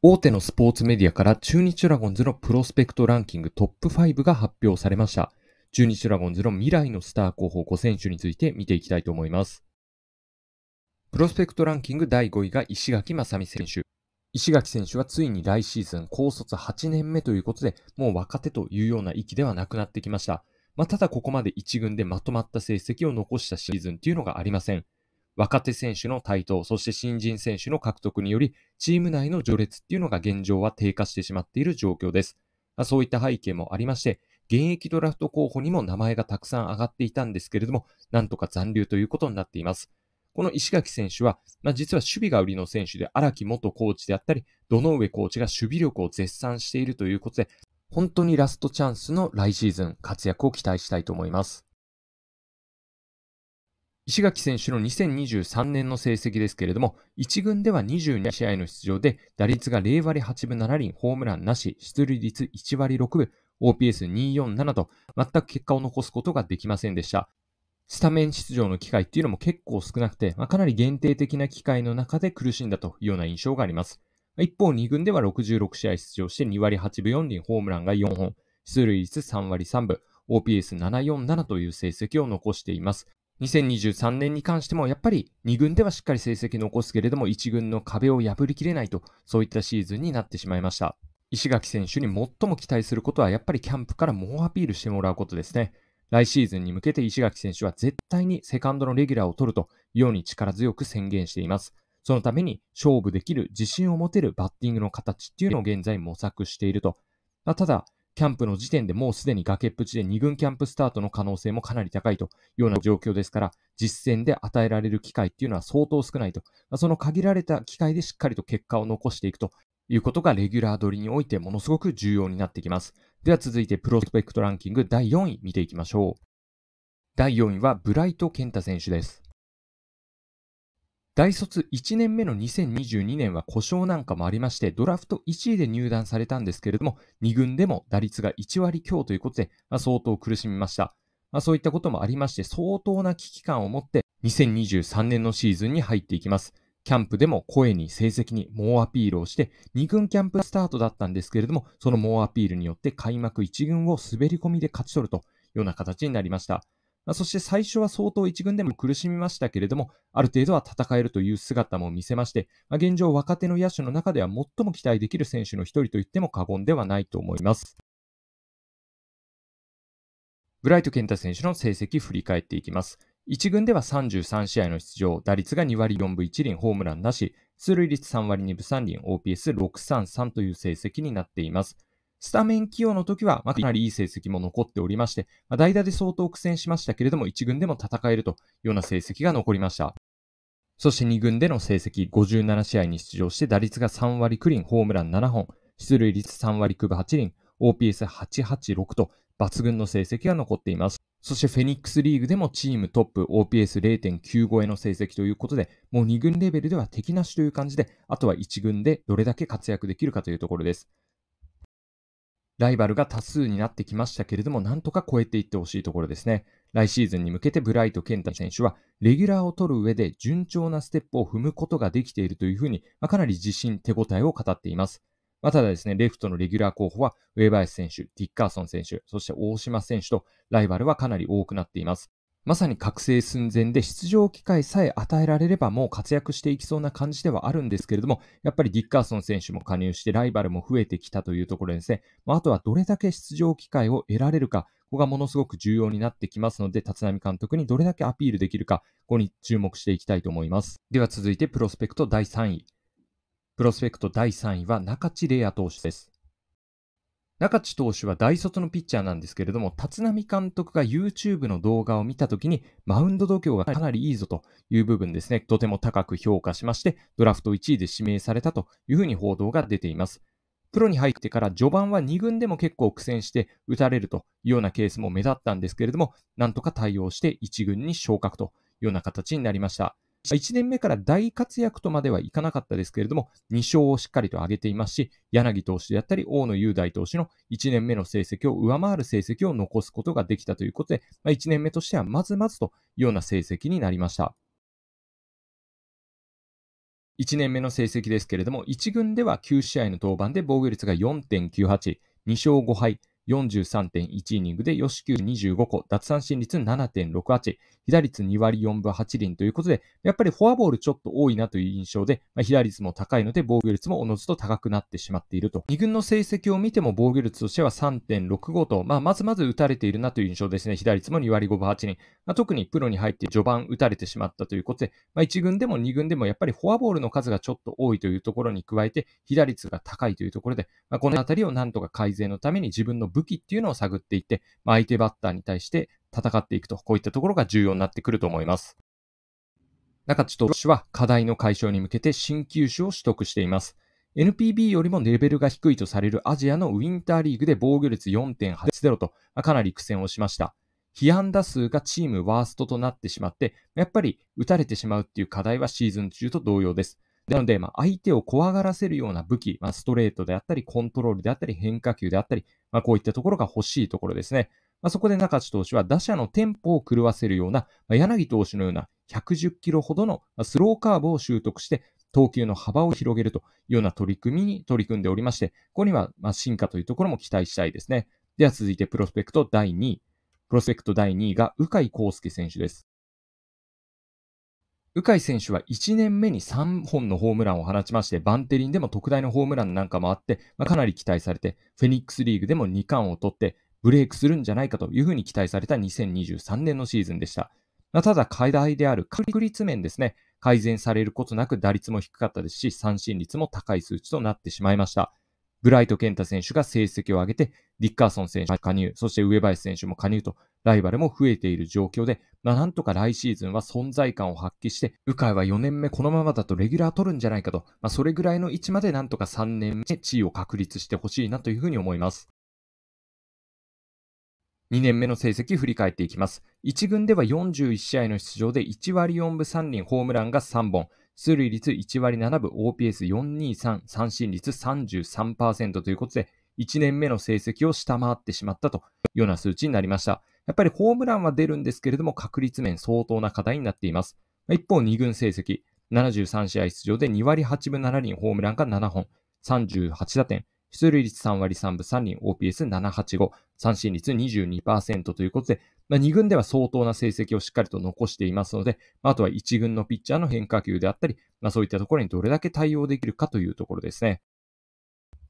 大手のスポーツメディアから中日ドラゴンズのプロスペクトランキングトップ5が発表されました。中日ドラゴンズの未来のスター候補5選手について見ていきたいと思います。プロスペクトランキング第5位が石垣正美選手。石垣選手はついに来シーズン高卒8年目ということで、もう若手というような域ではなくなってきました。まあ、ただここまで1軍でまとまった成績を残したシーズンっていうのがありません。若手選手の台頭、そして新人選手の獲得により、チーム内の序列っていうのが現状は低下してしまっている状況です。まあ、そういった背景もありまして、現役ドラフト候補にも名前がたくさん上がっていたんですけれども、なんとか残留ということになっています。この石垣選手は、まあ、実は守備が売りの選手で、荒木元コーチであったり、の上コーチが守備力を絶賛しているということで、本当にラストチャンスの来シーズン活躍を期待したいと思います。石垣選手の2023年の成績ですけれども、1軍では22試合の出場で、打率が0割8分7厘、ホームランなし、出塁率1割6分、OPS247 と、全く結果を残すことができませんでした。スタメン出場の機会っていうのも結構少なくて、まあ、かなり限定的な機会の中で苦しんだというような印象があります。一方、2軍では66試合出場して2割8分4厘、ホームランが4本、出塁率3割3分、OPS747 という成績を残しています。2023年に関してもやっぱり2軍ではしっかり成績残すけれども1軍の壁を破りきれないとそういったシーズンになってしまいました。石垣選手に最も期待することはやっぱりキャンプから猛アピールしてもらうことですね。来シーズンに向けて石垣選手は絶対にセカンドのレギュラーを取るとように力強く宣言しています。そのために勝負できる自信を持てるバッティングの形っていうのを現在模索していると。まあ、ただ、キャンプの時点でもうすでに崖っぷちで2軍キャンプスタートの可能性もかなり高いというような状況ですから、実戦で与えられる機会っていうのは相当少ないと。その限られた機会でしっかりと結果を残していくということがレギュラー取りにおいてものすごく重要になってきます。では続いてプロスペクトランキング第4位見ていきましょう。第4位はブライト健太選手です。大卒1年目の2022年は故障なんかもありまして、ドラフト1位で入団されたんですけれども、2軍でも打率が1割強ということで、まあ、相当苦しみました。まあ、そういったこともありまして、相当な危機感を持って、2023年のシーズンに入っていきます。キャンプでも声に成績に猛アピールをして、2軍キャンプスタートだったんですけれども、その猛アピールによって開幕1軍を滑り込みで勝ち取るというような形になりました。まあ、そして最初は相当一軍でも苦しみましたけれども、ある程度は戦えるという姿も見せまして、まあ、現状若手の野手の中では最も期待できる選手の一人と言っても過言ではないと思います。ブライト健太選手の成績振り返っていきます。1軍では33試合の出場、打率が2割4分1厘、ホームランなし、出塁率3割2分3厘、OPS633 という成績になっています。スタメン起用の時は、まかなりいい成績も残っておりまして、ま代打で相当苦戦しましたけれども、1軍でも戦えるというような成績が残りました。そして2軍での成績57試合に出場して打率が3割9厘、ホームラン7本、出塁率3割9分8厘、OPS886 と抜群の成績が残っています。そしてフェニックスリーグでもチームトップ OPS0.9 超えの成績ということで、もう2軍レベルでは敵なしという感じで、あとは1軍でどれだけ活躍できるかというところです。ライバルが多数になってきましたけれども、なんとか超えていってほしいところですね。来シーズンに向けてブライトケンタ選手は、レギュラーを取る上で順調なステップを踏むことができているというふうに、まあ、かなり自信、手応えを語っています。まあ、ただですね、レフトのレギュラー候補は、上林選手、ディッカーソン選手、そして大島選手と、ライバルはかなり多くなっています。まさに覚醒寸前で出場機会さえ与えられればもう活躍していきそうな感じではあるんですけれども、やっぱりディッカーソン選手も加入してライバルも増えてきたというところですね、まあ、とはどれだけ出場機会を得られるか、ここがものすごく重要になってきますので、立浪監督にどれだけアピールできるか、ここに注目していきたいと思います。では続いてプロスペクト第3位。プロスペクト第3位は中地玲也投手です。中地投手は大卒のピッチャーなんですけれども、立浪監督が YouTube の動画を見たときに、マウンド度胸がかなりいいぞという部分ですね、とても高く評価しまして、ドラフト1位で指名されたというふうに報道が出ています。プロに入ってから序盤は2軍でも結構苦戦して打たれるというようなケースも目立ったんですけれども、なんとか対応して1軍に昇格というような形になりました。1年目から大活躍とまではいかなかったですけれども、2勝をしっかりと上げていますし、柳投手であったり、大野雄大投手の1年目の成績を上回る成績を残すことができたということで、まあ、1年目としてはまずまずというような成績になりました。1年目の成績ですけれども、1軍では9試合の登板で防御率が4.98、2勝5敗、43.1イニングで、よし球25個、奪三振率7.68、被打率2割4分8厘ということで、やっぱりフォアボールちょっと多いなという印象で、まあ、被打率も高いので、防御率もおのずと高くなってしまっていると。2軍の成績を見ても防御率としては3.65と、まあ、まずまず打たれているなという印象ですね。被打率も2割5分8厘。まあ、特にプロに入って序盤打たれてしまったということで、まあ、1軍でも2軍でもやっぱりフォアボールの数がちょっと多いというところに加えて、被打率が高いというところで、まあ、このあたりをなんとか改善のために自分の武器っていうのを探っていって、まあ、相手バッターに対して戦っていくと、こういったところが重要になってくると思います。中地投手は課題の解消に向けて新球種を取得しています。NPB よりもレベルが低いとされるアジアのウィンターリーグで防御率4.80と、かなり苦戦をしました。批判打数がチームワーストとなってしまって、やっぱり打たれてしまうっていう課題はシーズン中と同様です。なので、まあ、相手を怖がらせるような武器、まあ、ストレートであったり、コントロールであったり、変化球であったり、まあ、こういったところが欲しいところですね。まあ、そこで中地投手は打者のテンポを狂わせるような、まあ、柳投手のような110キロほどのスローカーブを習得して、投球の幅を広げるというような取り組みに取り組んでおりまして、ここにはま進化というところも期待したいですね。では続いてプロスペクト第2位。プロスペクト第2位が鵜飼康介選手です。鵜飼選手は1年目に3本のホームランを放ちまして、バンテリンでも特大のホームランなんかもあって、まあ、かなり期待されて、フェニックスリーグでも2冠を取って、ブレイクするんじゃないかというふうに期待された2023年のシーズンでした。まあ、ただ、課題である確率面ですね、改善されることなく打率も低かったですし、三振率も高い数値となってしまいました。ブライトケンタ選手が成績を上げて、ディッカーソン選手が加入、そして上林選手も加入と、ライバルも増えている状況で、まあ、なんとか来シーズンは存在感を発揮して、鵜飼は4年目このままだとレギュラー取るんじゃないかと、まあ、それぐらいの位置までなんとか3年目で地位を確立してほしいなというふうに思います。2年目の成績振り返っていきます。1軍では41試合の出場で1割4分3厘ホームランが3本、出塁率1割7分、OPS423、三振率33%ということで、1年目の成績を下回ってしまったというような数値になりました。やっぱりホームランは出るんですけれども、確率面相当な課題になっています。一方、2軍成績、73試合出場で2割8分7厘、ホームランが7本、38打点、出塁率3割3分3人、OPS785、三振率22%ということで、まあ、2軍では相当な成績をしっかりと残していますので、まあ、あとは1軍のピッチャーの変化球であったり、まあ、そういったところにどれだけ対応できるかというところですね。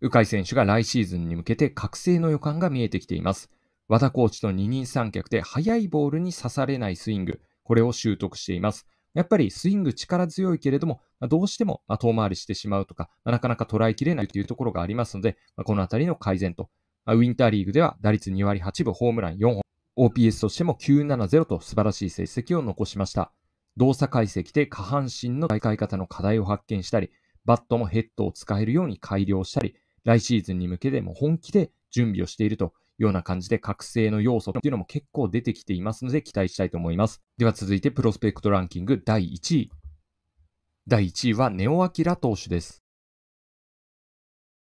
鵜飼選手が来シーズンに向けて覚醒の予感が見えてきています。和田コーチと二人三脚で速いボールに刺されないスイング、これを習得しています。やっぱりスイング力強いけれども、どうしても遠回りしてしまうとか、なかなか捉えきれないというところがありますので、このあたりの改善と、ウィンターリーグでは打率2割8分、ホームラン4本、OPS としても970と素晴らしい成績を残しました。動作解析で下半身の使い方の課題を発見したり、バットもヘッドを使えるように改良したり、来シーズンに向けても本気で準備をしているとような感じで覚醒の要素っていうのも結構出てきていますので期待したいと思います。では続いてプロスペクトランキング第1位。第1位はネオ・アキラ投手です。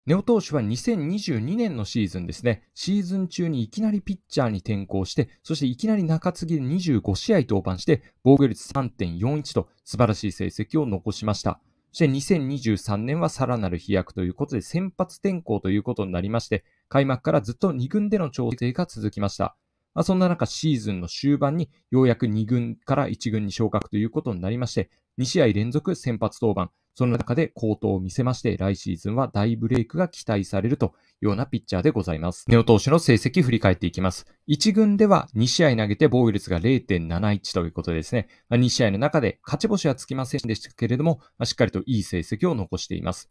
ネオ投手は2022年のシーズンですね、シーズン中にいきなりピッチャーに転向して、そしていきなり中継ぎで25試合登板して、防御率3.41と素晴らしい成績を残しました。そして2023年はさらなる飛躍ということで先発転向ということになりまして、開幕からずっと2軍での調整が続きました。まあ、そんな中、シーズンの終盤にようやく2軍から1軍に昇格ということになりまして、2試合連続先発登板、その中で好投を見せまして、来シーズンは大ブレイクが期待されるというようなピッチャーでございます。ネオ投手の成績振り返っていきます。1軍では2試合投げて防御率が0.71ということでですね、2試合の中で勝ち星はつきませんでしたけれども、しっかりといい成績を残しています。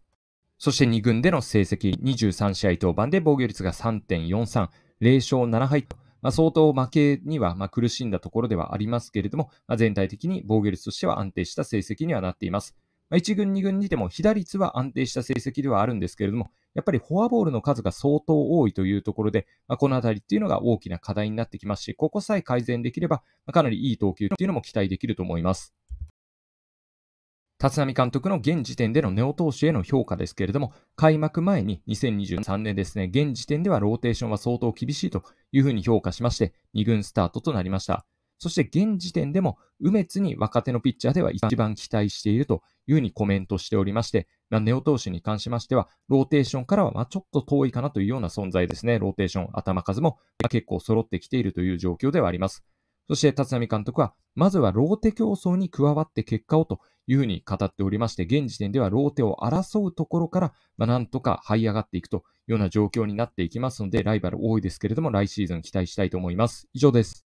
そして2軍での成績23試合登板で防御率が3.43、0勝7敗と、まあ、相当負けにはま苦しんだところではありますけれども、まあ、全体的に防御率としては安定した成績にはなっています。まあ、1軍、2軍にても被打率は安定した成績ではあるんですけれども、やっぱりフォアボールの数が相当多いというところで、まあ、このあたりっていうのが大きな課題になってきますし、ここさえ改善できれば、まあ、かなりいい投球っていうのも期待できると思います。立浪監督の現時点での根尾投手への評価ですけれども、開幕前に2023年ですね、現時点ではローテーションは相当厳しいというふうに評価しまして、2軍スタートとなりました。そして現時点でも梅津に若手のピッチャーでは一番期待しているというふうにコメントしておりまして、まあ、ネオ投手に関しましては、ローテーションからはまちょっと遠いかなというような存在ですね。ローテーション、頭数も結構揃ってきているという状況ではあります。そして、立浪監督は、まずはローテ競争に加わって結果をというふうに語っておりまして、現時点ではローテを争うところから、まあ、なんとか這い上がっていくというような状況になっていきますので、ライバル多いですけれども、来シーズン期待したいと思います。以上です。